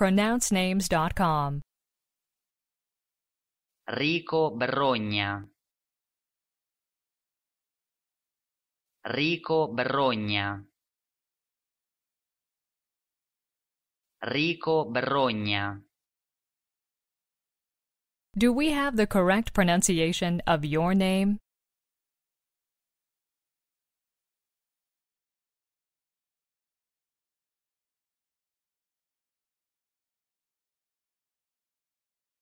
pronouncenames.com. Rico Berrogna. Rico Berrogna. Rico Berrogna. Do we have the correct pronunciation of your name?